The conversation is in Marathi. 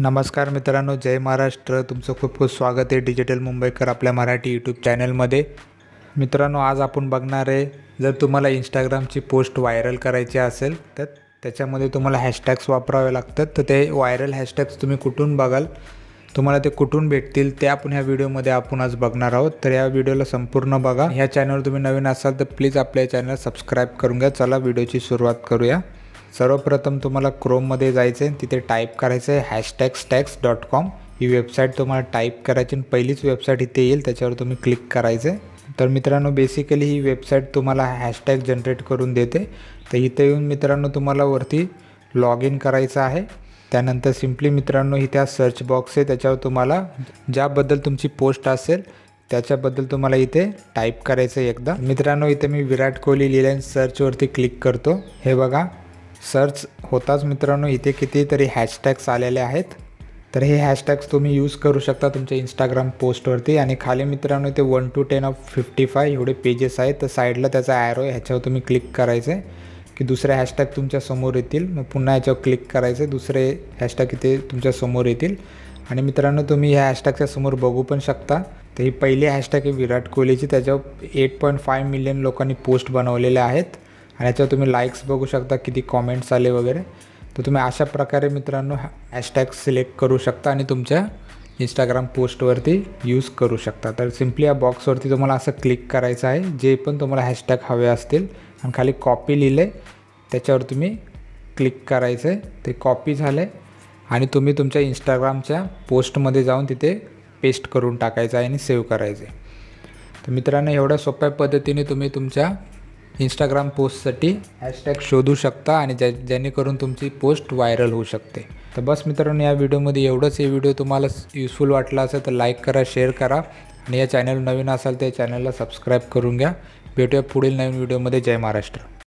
नमस्कार मित्रांनो जय महाराष्ट्र तुमचं खूप खूप स्वागत आहे डिजिटल मुंबईकर आपल्या मराठी यूट्यूब चॅनलमध्ये मित्रांनो आज आपण बघणार आहे जर तुम्हाला इंस्टाग्रामची पोस्ट व्हायरल करायची असेल तर त्याच्यामध्ये तुम्हाला हॅशटॅग्स वापरावे लागतात तर ते व्हायरल हॅशटॅग्स तुम्ही कुठून बघाल तुम्हाला ते कुठून भेटतील ते आपण ह्या व्हिडिओमध्ये आपण आज बघणार आहोत तर या व्हिडिओला संपूर्ण बघा ह्या चॅनलवर तुम्ही नवीन असाल तर प्लीज आपल्या चॅनल सबस्क्राईब करून घ्या चला व्हिडिओची सुरुवात करूया सर्वप्रथम तुम्हाला क्रोममध्ये जायचं आहे तिथे टाईप करायचं आहे हॅशटॅग स्टॅक्स डॉट कॉम ही वेबसाईट तुम्हाला टाईप करायची आणि पहिलीच वेबसाईट इथे येईल त्याच्यावर तुम्ही क्लिक करायचं तर मित्रांनो बेसिकली ही वेबसाईट तुम्हाला हॅशटॅग जनरेट करून देते तर इथे येऊन मित्रांनो तुम्हाला वरती लॉग इन करायचं आहे त्यानंतर सिम्पली मित्रांनो ही त्या सर्च बॉक्स आहे त्याच्यावर तुम्हाला ज्याबद्दल तुमची पोस्ट असेल त्याच्याबद्दल तुम्हाला इथे टाईप करायचं आहे एकदा मित्रांनो इथे मी विराट कोहली लिहिल्यान सर्चवरती क्लिक करतो हे बघा सर्च होताच मित्रांनो इथे कितीतरी हॅशटॅग्स आलेले आहेत तर हे हॅशटॅग्स तुम्ही यूज करू शकता तुमच्या इंस्टाग्राम पोस्टवरती आणि खाली मित्रांनो ते one two ten of fifty five एवढे पेजेस आहेत तर साईडला त्याचा ॲरो ह्याच्यावर तुम्ही क्लिक करायचं की दुसरे हॅशटॅग तुमच्या समोर येतील मग पुन्हा ह्याच्यावर क्लिक करायचे दुसरे हॅशटॅग इथे तुमच्या समोर येतील आणि मित्रांनो तुम्ही ह्या हॅशटॅगच्या समोर बघू पण शकता तर ही पहिली हॅशटॅग आहे विराट कोहलीची त्याच्यावर एट पॉईंट फाय मिलियन लोकांनी पोस्ट बनवलेल्या आहेत आणि याच्यावर तुम्ही लाईक्स बघू शकता किती कॉमेंट्स आले वगैरे तर तुम्ही अशा प्रकारे मित्रांनो हॅशटॅग सिलेक्ट करू शकता आणि तुमच्या इंस्टाग्राम पोस्टवरती यूज करू शकता तर सिम्पली या बॉक्सवरती तुम्हाला असं क्लिक करायचं आहे जे पण तुम्हाला हॅशटॅग हवे असतील आणि खाली कॉपी लिहिले त्याच्यावर तुम्ही क्लिक करायचं आहे ते कॉपी झालं आहे आणि तुम्ही तुमच्या इंस्टाग्रामच्या पोस्टमध्ये जाऊन तिथे पेस्ट करून टाकायचं आहे आणि सेव्ह करायचं आहे तर मित्रांनो एवढ्या सोप्या पद्धतीने तुम्ही तुमच्या इंस्टाग्राम पोस्टसाठी हॅशटॅग शोधू शकता आणि ज्या जेणेकरून तुमची पोस्ट व्हायरल होऊ शकते तर बस मित्रांनो या व्हिडिओमध्ये एवढंच हे व्हिडिओ तुम्हाला युजफुल वाटला असेल तर लाईक करा शेअर करा आणि या चॅनल नवीन असाल तर या चॅनलला सबस्क्राईब करून घ्या भेटूया पुढील नवीन व्हिडिओमध्ये जय महाराष्ट्र